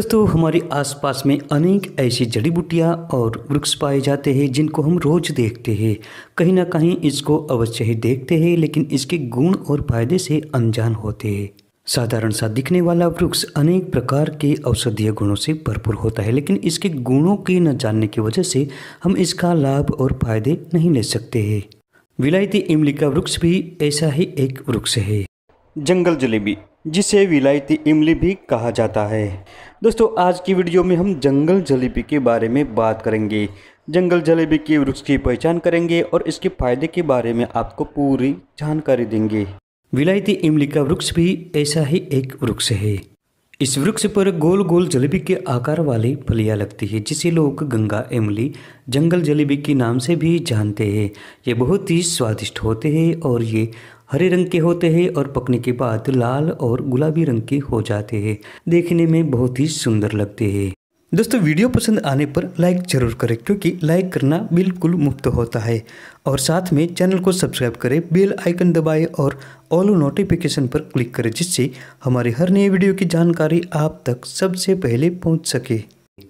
दोस्तों हमारे आसपास में अनेक ऐसी जड़ी बूटियाँ और वृक्ष पाए जाते हैं जिनको हम रोज़ देखते हैं कहीं ना कहीं इसको अवश्य ही देखते हैं लेकिन इसके गुण और फायदे से अनजान होते हैं साधारण सा दिखने वाला वृक्ष अनेक प्रकार के औषधीय गुणों से भरपूर होता है लेकिन इसके गुणों के न जानने की वजह से हम इसका लाभ और फायदे नहीं ले सकते है विलायती इमली का वृक्ष भी ऐसा ही एक वृक्ष है जंगल जलेबी जिसे विलायती इमली भी कहा जाता है दोस्तों आज की वीडियो में हम जंगल जलेबी के बारे में बात करेंगे जंगल जलेबी के वृक्ष की पहचान करेंगे और इसके फायदे के बारे में आपको पूरी जानकारी देंगे विलायती इमली का वृक्ष भी ऐसा ही एक वृक्ष है इस वृक्ष पर गोल गोल जलेबी के आकार वाली फलियां लगती है जिसे लोग गंगा इमली जंगल जलेबी के नाम से भी जानते हैं ये बहुत ही स्वादिष्ट होते हैं और ये हरे रंग के होते हैं और पकने के बाद लाल और गुलाबी रंग के हो जाते हैं देखने में बहुत ही सुंदर लगते हैं दोस्तों वीडियो पसंद आने पर लाइक जरूर करें क्योंकि लाइक करना बिल्कुल मुफ्त होता है और साथ में चैनल को सब्सक्राइब करें बेल आइकन दबाएं और ऑल नोटिफिकेशन पर क्लिक करें जिससे हमारे हर नए वीडियो की जानकारी आप तक सबसे पहले पहुंच सके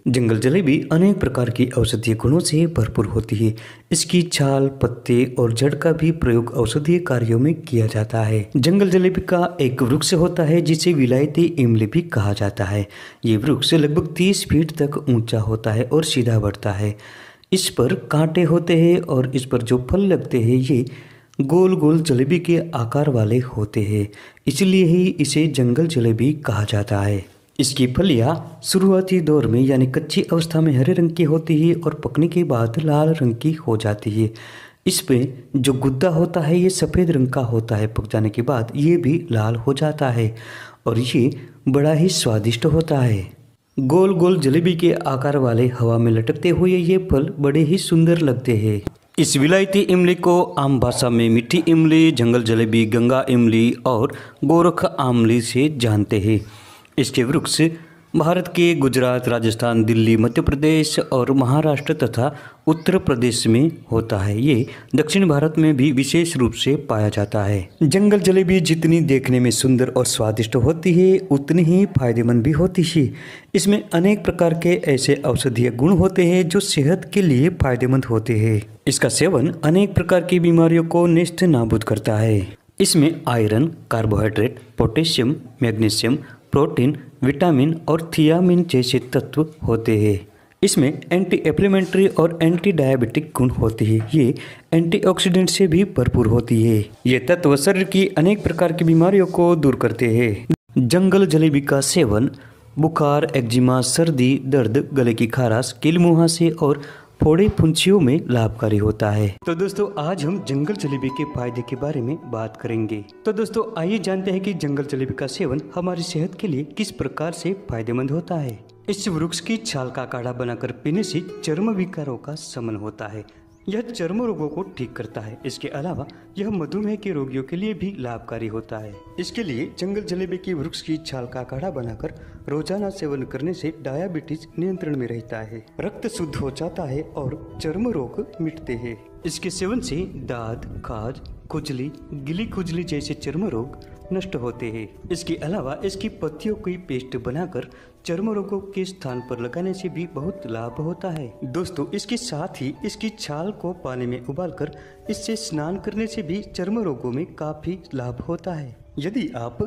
जंगल जलेबी अनेक प्रकार की औषधीय गुणों से भरपूर होती है इसकी छाल पत्ते और जड़ का भी प्रयोग औषधीय कार्यों में किया जाता है जंगल जलेबी का एक वृक्ष होता है जिसे विलायती इमली भी कहा जाता है ये वृक्ष लगभग 30 फीट तक ऊंचा होता है और सीधा बढ़ता है इस पर कांटे होते हैं और इस पर जो फल लगते है ये गोल गोल जलेबी के आकार वाले होते है इसलिए ही इसे जंगल जलेबी कहा जाता है इसकी फलियां शुरुआती दौर में यानी कच्ची अवस्था में हरे रंग की होती है और पकने के बाद लाल रंग की हो जाती है इसमें जो गुद्दा होता है ये सफ़ेद रंग का होता है पक जाने के बाद ये भी लाल हो जाता है और ये बड़ा ही स्वादिष्ट होता है गोल गोल जलेबी के आकार वाले हवा में लटकते हुए ये फल बड़े ही सुंदर लगते हैं इस विलायती इमली को आम भाषा में मिठी इमली जंगल जलेबी गंगा इमली और गोरख आमली से जानते हैं इसके वृक्ष भारत के गुजरात राजस्थान दिल्ली मध्य प्रदेश और महाराष्ट्र तथा उत्तर प्रदेश में होता है ये दक्षिण भारत में भी विशेष रूप से पाया जाता है जंगल जलेबी जितनी देखने में सुंदर और स्वादिष्ट होती है उतनी ही फायदेमंद भी होती है इसमें अनेक प्रकार के ऐसे औषधीय गुण होते हैं जो सेहत के लिए फायदेमंद होते हैं इसका सेवन अनेक प्रकार की बीमारियों को निष्ठ नाबूद करता है इसमें iron carbohydrate potassium magnesium protein vitamin और थियामिन जैसे तत्व होते हैं इसमें एंटी एप्लीमेंट्री और एंटी डायबिटिक गुण होते हैं ये एंटीऑक्सीडेंट से भी भरपूर होती है ये तत्व शरीर की अनेक प्रकार की बीमारियों को दूर करते हैं जंगल जलेबी का सेवन बुखार एक्जिमा सर्दी दर्द गले की खारास किल मुहासे और फोड़े पुंछियों में लाभकारी होता है तो दोस्तों आज हम जंगल जलेबी के फायदे के बारे में बात करेंगे तो दोस्तों आइए जानते हैं कि जंगल जलेबी का सेवन हमारी सेहत के लिए किस प्रकार से फायदेमंद होता है इस वृक्ष की छाल का काढ़ा बनाकर पीने से चर्म विकारों का समन होता है यह चर्म रोगों को ठीक करता है इसके अलावा यह मधुमेह के रोगियों के लिए भी लाभकारी होता है इसके लिए जंगल जलेबे के वृक्ष की छाल का काढ़ा बनाकर रोजाना सेवन करने से डायबिटीज नियंत्रण में रहता है रक्त शुद्ध हो जाता है और चर्म रोग मिटते हैं इसके सेवन से दाद खाज खुजली गिली खुजली जैसे चर्म रोग नष्ट होते हैं इसके अलावा इसकी पत्तियों की पेस्ट बनाकर चर्म रोगों के स्थान पर लगाने से भी बहुत लाभ होता है दोस्तों इसके साथ ही इसकी छाल को पानी में उबालकर इससे स्नान करने से जैसे भी चर्म रोगों में काफ़ी लाभ होता है यदि आप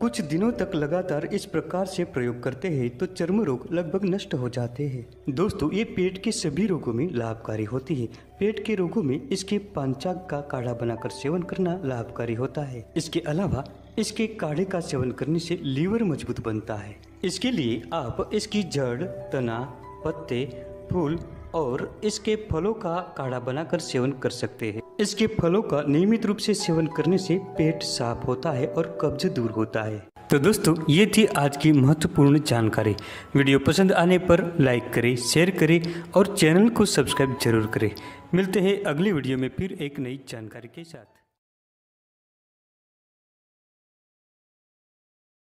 कुछ दिनों तक लगातार इस प्रकार से प्रयोग करते हैं तो चर्म रोग लगभग नष्ट हो जाते हैं दोस्तों ये पेट के सभी रोगों में लाभकारी होती है पेट के रोगों में इसके पांचाक का काढ़ा बनाकर सेवन करना लाभकारी होता है इसके अलावा इसके काढ़े का सेवन करने से लीवर मजबूत बनता है इसके लिए आप इसकी जड़ तना पत्ते फूल और इसके फलों का काढ़ा बनाकर सेवन कर सकते हैं इसके फलों का नियमित रूप से सेवन करने से पेट साफ होता है और कब्ज दूर होता है तो दोस्तों ये थी आज की महत्वपूर्ण जानकारी वीडियो पसंद आने पर लाइक करें शेयर करें और चैनल को सब्सक्राइब जरूर करें मिलते हैं अगली वीडियो में फिर एक नई जानकारी के साथ